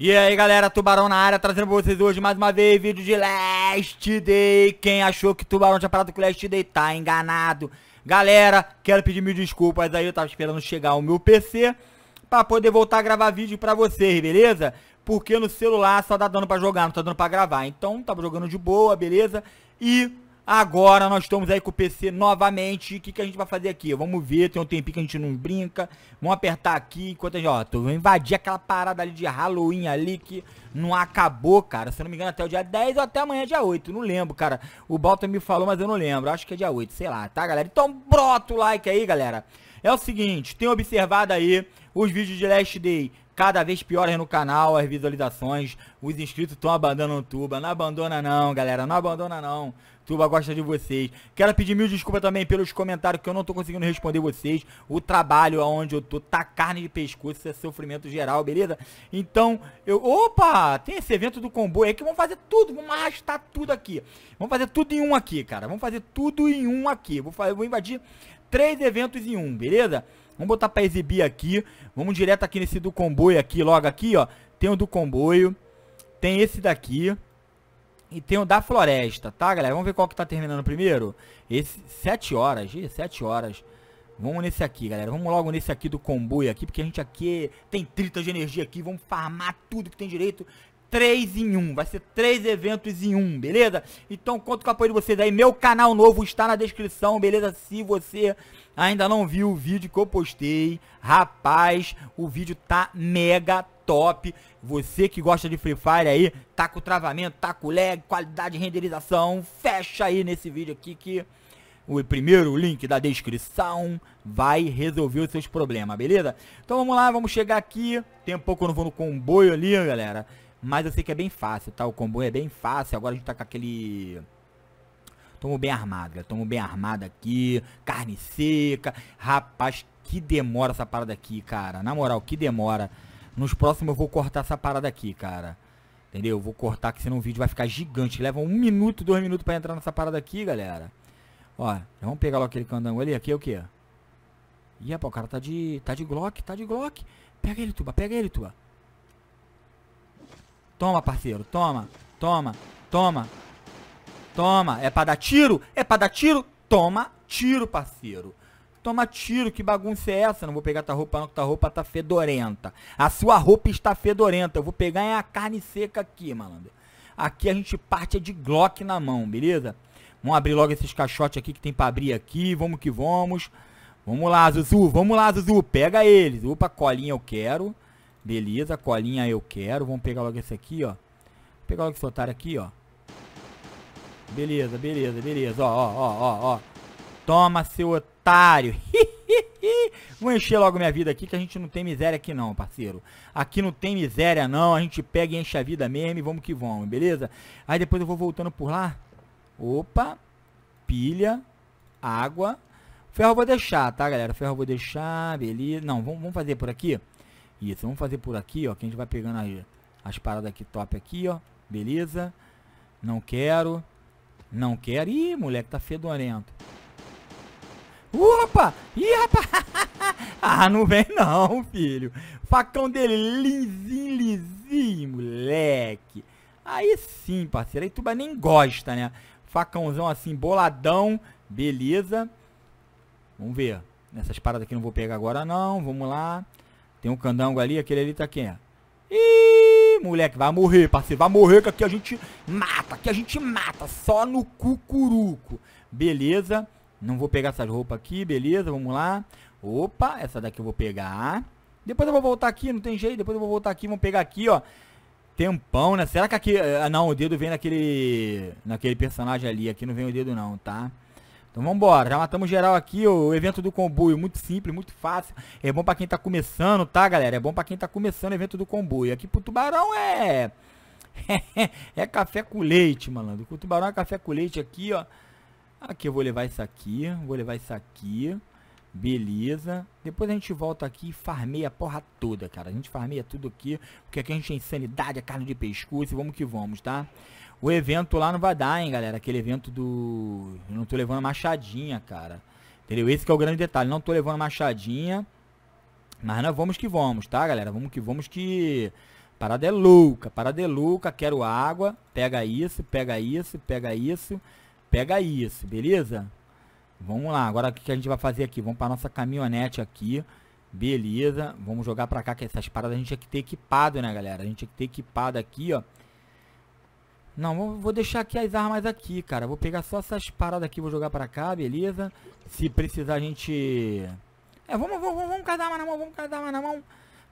E aí galera, Tubarão na área, trazendo pra vocês hoje mais uma vez vídeo de Last Day Quem achou que Tubarão tinha parado com Last Day tá enganado Galera, quero pedir mil desculpas aí, eu tava esperando chegar o meu PC Pra poder voltar a gravar vídeo pra vocês, beleza? Porque no celular só dá dando pra jogar, não tá dando pra gravar Então, tava jogando de boa, beleza? E Agora nós estamos aí com o PC novamente. O que, que a gente vai fazer aqui? Vamos ver, tem um tempinho que a gente não brinca. Vamos apertar aqui, enquanto a gente, ó, tô, vou invadir aquela parada ali de Halloween ali que não acabou, cara. Se eu não me engano, até o dia 10 ou até amanhã, dia 8. Não lembro, cara. O Balta me falou, mas eu não lembro. Acho que é dia 8, sei lá, tá, galera? Então brota o like aí, galera. É o seguinte, tem observado aí os vídeos de Last Day cada vez piores no canal, as visualizações, os inscritos estão abandonando o tuba. Não abandona não, galera, não abandona não. Tuba gosta de vocês. Quero pedir mil desculpas também pelos comentários que eu não tô conseguindo responder vocês. O trabalho aonde eu tô tá carne de pescoço, é sofrimento geral, beleza? Então, eu... Opa! Tem esse evento do comboio aí que vamos fazer tudo, vamos arrastar tudo aqui. Vamos fazer tudo em um aqui, cara. Vamos fazer tudo em um aqui. Vou, fazer, vou invadir três eventos em um, beleza? Vamos botar pra exibir aqui. Vamos direto aqui nesse do comboio aqui, logo aqui, ó. Tem o do comboio. Tem esse daqui. E tem o da floresta, tá, galera? Vamos ver qual que tá terminando primeiro? Esse, 7 horas, ih, 7 horas. Vamos nesse aqui, galera. Vamos logo nesse aqui do comboio aqui, porque a gente aqui tem 30 de energia aqui. Vamos farmar tudo que tem direito. 3 em 1, vai ser 3 eventos em 1, beleza? Então conto com o apoio de vocês aí, meu canal novo está na descrição, beleza? Se você ainda não viu o vídeo que eu postei, rapaz, o vídeo tá mega top. Você que gosta de Free Fire aí, tá com travamento, tá com lag, qualidade de renderização, fecha aí nesse vídeo aqui que o primeiro link da descrição vai resolver os seus problemas, beleza? Então vamos lá, vamos chegar aqui. Tem um pouco eu não vou no comboio ali, galera. Mas eu sei que é bem fácil, tá? O comboio é bem fácil. Agora a gente tá com aquele... Tomo bem armado, galera. Tomo bem armado aqui. Carne seca. Rapaz, que demora essa parada aqui, cara. Na moral, que demora. Nos próximos eu vou cortar essa parada aqui, cara. Entendeu? Eu vou cortar, que senão o vídeo vai ficar gigante. Leva um minuto, dois minutos pra entrar nessa parada aqui, galera. Ó, vamos pegar logo aquele candango ali. Aqui é o quê? Ih, rapaz, o cara tá de, tá de Glock, tá de Glock. Pega ele, Tuba, pega ele, Tuba. Toma, parceiro, toma, toma, toma. Toma, é pra dar tiro, é pra dar tiro. Toma, tiro, parceiro. Toma tiro, que bagunça é essa? Não vou pegar tua roupa não, que tua roupa tá fedorenta. A sua roupa está fedorenta. Eu vou pegar a carne seca aqui, malandro. Aqui a gente parte é de Glock na mão, beleza? Vamos abrir logo esses caixotes aqui que tem pra abrir aqui. Vamos que vamos. Vamos lá, Zuzu. Vamos lá, Zuzu. Pega eles. Opa, colinha eu quero. Beleza, colinha eu quero. Vamos pegar logo esse aqui, ó. Vou pegar logo esse otário aqui, ó. Beleza, beleza, beleza. Ó, ó, ó, ó, ó. Toma, seu otário otário. Vou encher logo minha vida aqui, que a gente não tem miséria aqui não, parceiro. Aqui não tem miséria não, a gente pega e enche a vida mesmo e vamos que vamos, beleza? Aí depois eu vou voltando por lá. Opa, pilha, água. Ferro eu vou deixar, tá, galera? Ferro eu vou deixar, beleza. Não, vamos, vamos fazer por aqui. Isso, vamos fazer por aqui, ó, que a gente vai pegando aí as paradas aqui top aqui, ó. Beleza? Não quero. Não quero. Ih, moleque, tá fedorento. Opa! Ih, rapaz! ah, não vem não, filho. Facão dele lisinho, lisinho, moleque. Aí sim, parceiro. Aí tu nem gosta, né? Facãozão assim, boladão. Beleza. Vamos ver. Nessas paradas aqui não vou pegar agora, não. Vamos lá. Tem um candango ali. Aquele ali tá quem? É? Ih, moleque, vai morrer, parceiro. Vai morrer que aqui a gente mata. Aqui a gente mata. Só no cucuruco. Beleza. Não vou pegar essas roupas aqui, beleza, vamos lá. Opa, essa daqui eu vou pegar. Depois eu vou voltar aqui, não tem jeito. Depois eu vou voltar aqui, vamos pegar aqui, ó. Tempão, né? Será que aqui... Ah, não, o dedo vem naquele... Naquele personagem ali. Aqui não vem o dedo não, tá? Então vambora, já matamos geral aqui, ó, o evento do comboio, muito simples, muito fácil, é bom pra quem tá começando, tá galera? É bom pra quem tá começando o evento do comboio, aqui pro Tubarão é... é café com leite, malandro, O Tubarão é café com leite aqui, ó, Aqui eu vou levar isso aqui, vou levar isso aqui. Beleza. Depois a gente volta aqui e farmeia a porra toda, cara. A gente farmeia tudo aqui, porque aqui a gente tem insanidade, a é carne de pescoço, vamos que vamos, tá? O evento lá não vai dar, hein, galera. Aquele evento do... Eu não tô levando machadinha, cara. Entendeu? Esse é o grande detalhe. Não tô levando machadinha, mas nós vamos que vamos, tá, galera? Vamos que vamos que... Parada é louca, parada é louca, quero água, pega isso, pega isso, pega isso, Pega isso, beleza? Vamos lá, agora o que a gente vai fazer aqui? Vamos para nossa caminhonete aqui. Beleza, vamos jogar para cá, que essas paradas a gente tinha que ter equipado, né, galera? A gente tinha que ter equipado aqui, ó. Não, vou deixar aqui as armas aqui, cara. Vou pegar só essas paradas aqui, vou jogar para cá, beleza? Se precisar a gente... É, vamos, vamos, vamos, casar arma na mão, vamos casar arma na mão.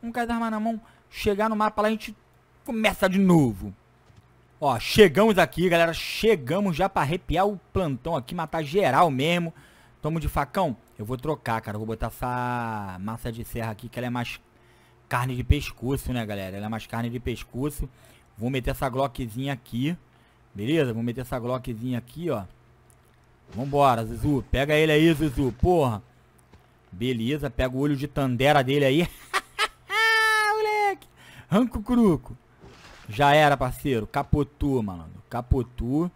Vamos casar arma na mão. Chegar no mapa lá, a gente começa de novo. Ó, chegamos aqui, galera. Chegamos já pra arrepiar o plantão aqui, matar geral mesmo. Tomo de facão. Eu vou trocar, cara. vou botar essa massa de serra aqui, que ela é mais carne de pescoço, né, galera? Ela é mais carne de pescoço. Vou meter essa glockzinha aqui. Beleza? Vou meter essa glockzinha aqui, ó. Vambora, Zuzu. Pega ele aí, Zuzu. Porra. Beleza. Pega o olho de tandera dele aí. Moleque. Ranco cruco. Já era, parceiro. capotu malandro. capotu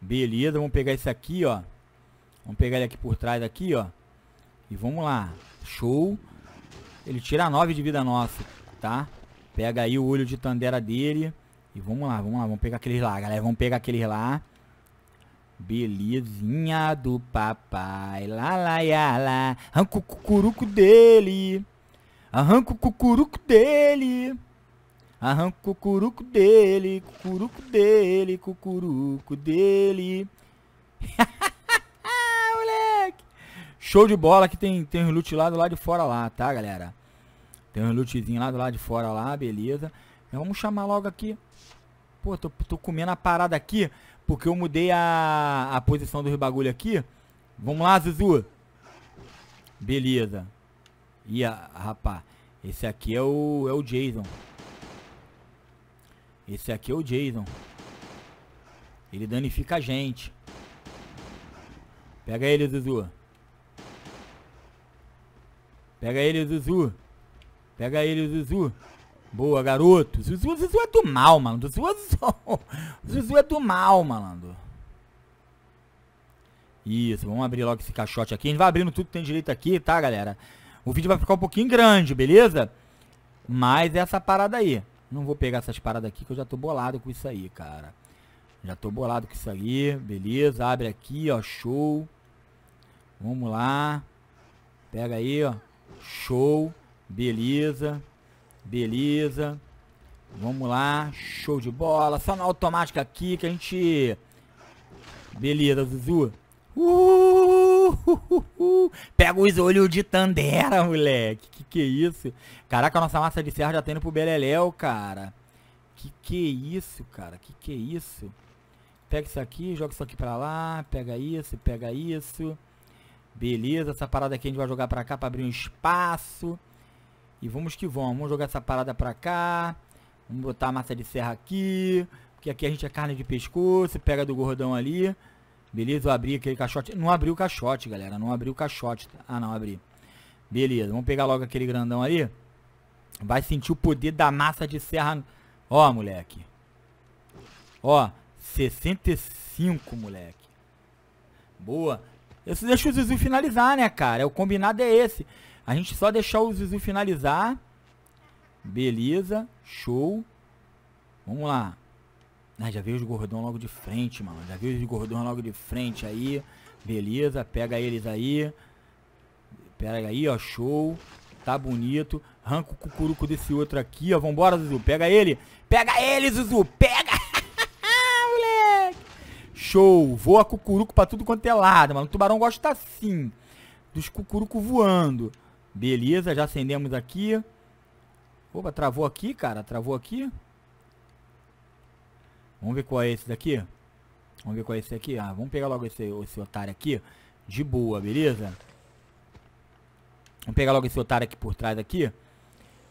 Beleza, vamos pegar isso aqui, ó. Vamos pegar ele aqui por trás aqui, ó. E vamos lá. Show. Ele tira 9 de vida nossa, tá? Pega aí o olho de Tandera dele. E vamos lá, vamos lá. Vamos pegar aqueles lá, galera. Vamos pegar aqueles lá. Belezinha do papai. Lá, lá, lá, lá. Arranca o cucuruco dele. Arranca o cucuruco dele. Arranca o cucuruco dele, cucuruco dele, cucuruco dele. Moleque! Show de bola que tem, tem um loot lá do lado de fora lá, tá, galera? Tem um lootzinho lá do lado de fora lá, beleza. Então, vamos chamar logo aqui. Pô, tô, tô comendo a parada aqui, porque eu mudei a, a posição dos bagulho aqui. Vamos lá, Zuzu. Beleza. Ih, rapá. Esse aqui é o, é o Jason. Esse aqui é o Jason. Ele danifica a gente. Pega ele, Zuzu. Pega ele, Zuzu. Pega ele, Zuzu. Boa, garoto. Zuzu, Zuzu é do mal, malandro. Zuzu, é Zuzu, é do mal, malandro. Isso, vamos abrir logo esse caixote aqui. A gente vai abrindo tudo que tem direito aqui, tá, galera? O vídeo vai ficar um pouquinho grande, beleza? Mas é essa parada aí. Não vou pegar essas paradas aqui que eu já tô bolado com isso aí, cara. Já tô bolado com isso aí. Beleza, abre aqui, ó. Show. Vamos lá. Pega aí, ó. Show. Beleza. Beleza. Vamos lá. Show de bola. Só na automática aqui que a gente... Beleza, Zuzu. Uh! Pega os olhos de Tandera, moleque. Que que é isso? Caraca, a nossa massa de serra já tá indo pro Beleléu, cara. Que que é isso, cara? Que que é isso? Pega isso aqui, joga isso aqui pra lá. Pega isso, pega isso. Beleza, essa parada aqui a gente vai jogar pra cá pra abrir um espaço. E vamos que vamos. Vamos jogar essa parada pra cá. Vamos botar a massa de serra aqui. Porque aqui a gente é carne de pescoço. Pega do gordão ali. Beleza, eu abri aquele caixote. Não abriu o caixote, galera. Não abriu o caixote. Tá? Ah, não, abri. Beleza, vamos pegar logo aquele grandão ali. Vai sentir o poder da massa de serra. Ó, moleque. Ó, 65, moleque. Boa. Isso deixa o Zizu finalizar, né, cara? O combinado é esse. A gente só deixar o Zizu finalizar. Beleza. Show. Vamos lá. Ah, já veio os gordão logo de frente, mano. Já veio os gordão logo de frente aí. Beleza, pega eles aí. Pega aí, ó, show. Tá bonito. Arranca o cucuruco desse outro aqui, ó. Vambora, Zuzu. Pega ele. Pega ele, Zuzu. Pega. Moleque. Show. Voa cucuruco pra tudo quanto é lado, mano. O tubarão gosta assim. Dos cucuruco voando. Beleza, já acendemos aqui. Opa, travou aqui, cara. Travou aqui. Vamos ver qual é esse daqui. Vamos ver qual é esse aqui. Ah, vamos pegar logo esse, esse otário aqui. De boa, beleza? Vamos pegar logo esse otário aqui por trás aqui.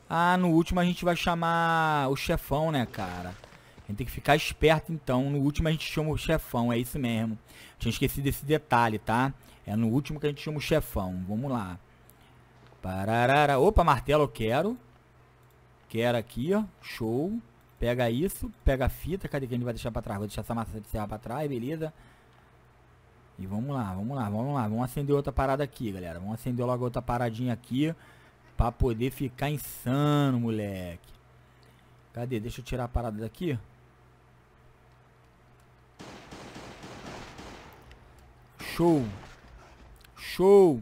Ah, no último a gente vai chamar o chefão, né, cara? A gente tem que ficar esperto, então. No último a gente chama o chefão, é isso mesmo. Tinha esquecido esse detalhe, tá? É no último que a gente chama o chefão. Vamos lá. Pararara. Opa, martelo eu quero. Quero aqui, ó. Show. Pega isso, pega a fita, cadê que a gente vai deixar pra trás? Vou deixar essa massa de serra pra trás, beleza. E vamos lá, vamos lá, vamos lá. Vamos acender outra parada aqui, galera. Vamos acender logo outra paradinha aqui. Pra poder ficar insano, moleque. Cadê? Deixa eu tirar a parada daqui. Show. Show.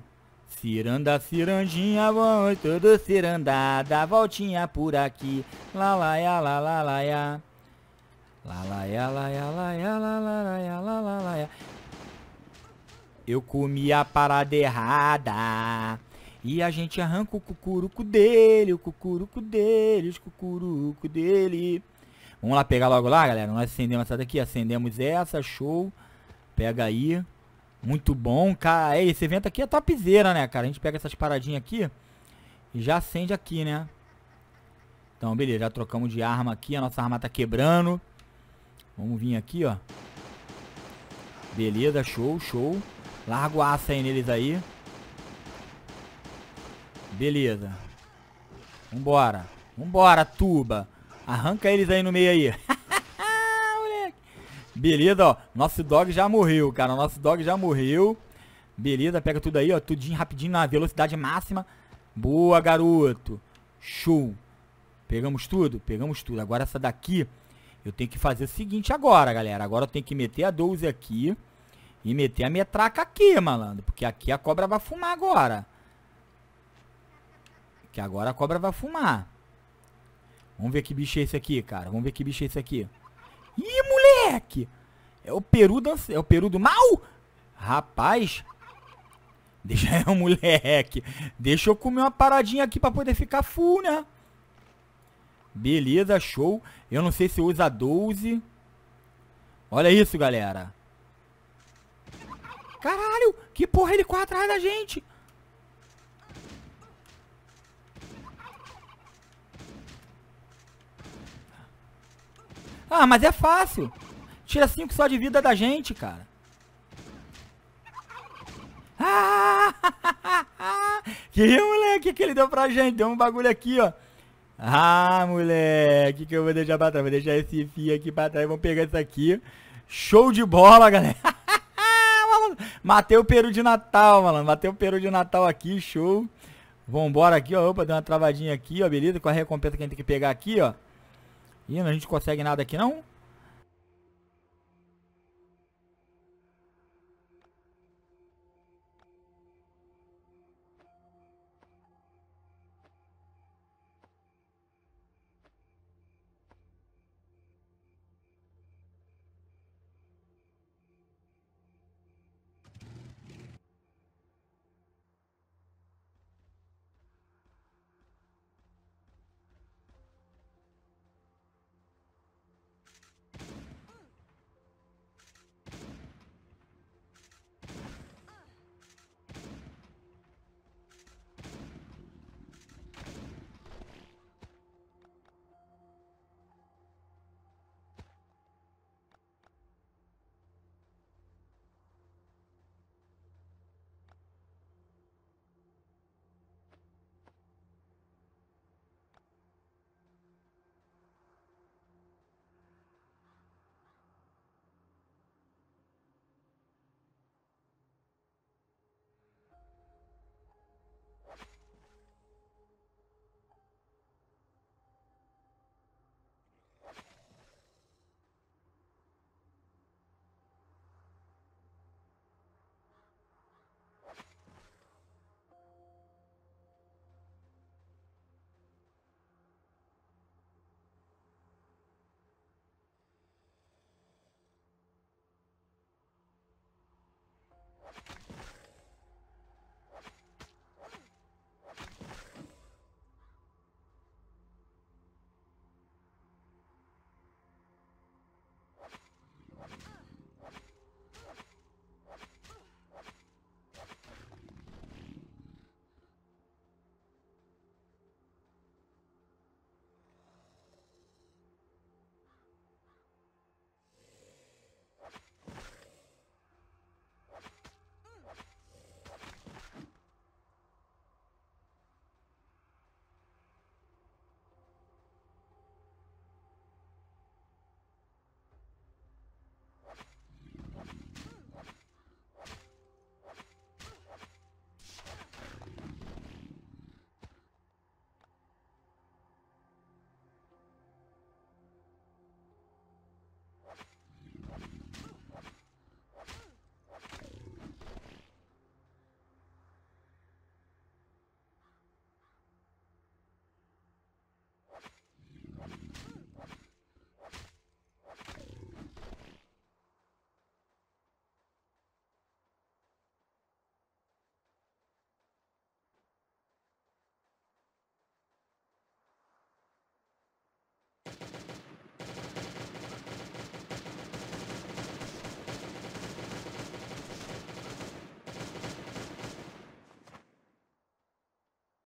Ciranda, cirandinha, vamos todo cirandar, dá voltinha por aqui, laia lá laia lá laia lá laia. Eu comi a parada errada. E a gente arranca o cucuruco dele, o cucuruco dele, os cucuruco dele. Vamos lá pegar logo lá, galera. Nós acendemos essa daqui, acendemos essa, show. Pega aí. Muito bom, cara. É, esse evento aqui é topzera, né, cara? A gente pega essas paradinhas aqui e já acende aqui, né? Então, beleza. Já trocamos de arma aqui. A nossa arma tá quebrando. Vamos vir aqui, ó. Beleza, show, show. Larga o aí neles aí. Beleza. Vambora. Vambora, tuba. Arranca eles aí no meio aí. Beleza, ó. Nosso dog já morreu, cara. Nosso dog já morreu. Beleza, pega tudo aí, ó. Tudinho rapidinho na velocidade máxima. Boa, garoto. Show. Pegamos tudo? Pegamos tudo. Agora essa daqui, eu tenho que fazer o seguinte agora, galera. Agora eu tenho que meter a 12 aqui. E meter a metraca aqui, malandro. Porque aqui a cobra vai fumar agora. Que agora a cobra vai fumar. Vamos ver que bicho é esse aqui, cara. Vamos ver que bicho é esse aqui. Ih, moleque! É o peru dança, é o peru do mal? Rapaz, deixa eu, moleque. Deixa eu comer uma paradinha aqui pra poder ficar full, né? Beleza, show. Eu não sei se usa 12. Olha isso, galera. Caralho, que porra ele corre atrás da gente. Ah, mas é fácil. Tira 5 só de vida da gente, cara. que moleque que ele deu pra gente. Deu um bagulho aqui, ó. Ah, moleque, que eu vou deixar pra trás. Vou deixar esse fio aqui pra trás. Vamos pegar isso aqui. Show de bola, galera. Matei o peru de Natal, malandro. Matei o peru de Natal aqui, show. Vambora aqui, ó. Opa, deu uma travadinha aqui, ó. Beleza, com a recompensa que a gente tem que pegar aqui, ó. Ih, a gente consegue nada aqui, não?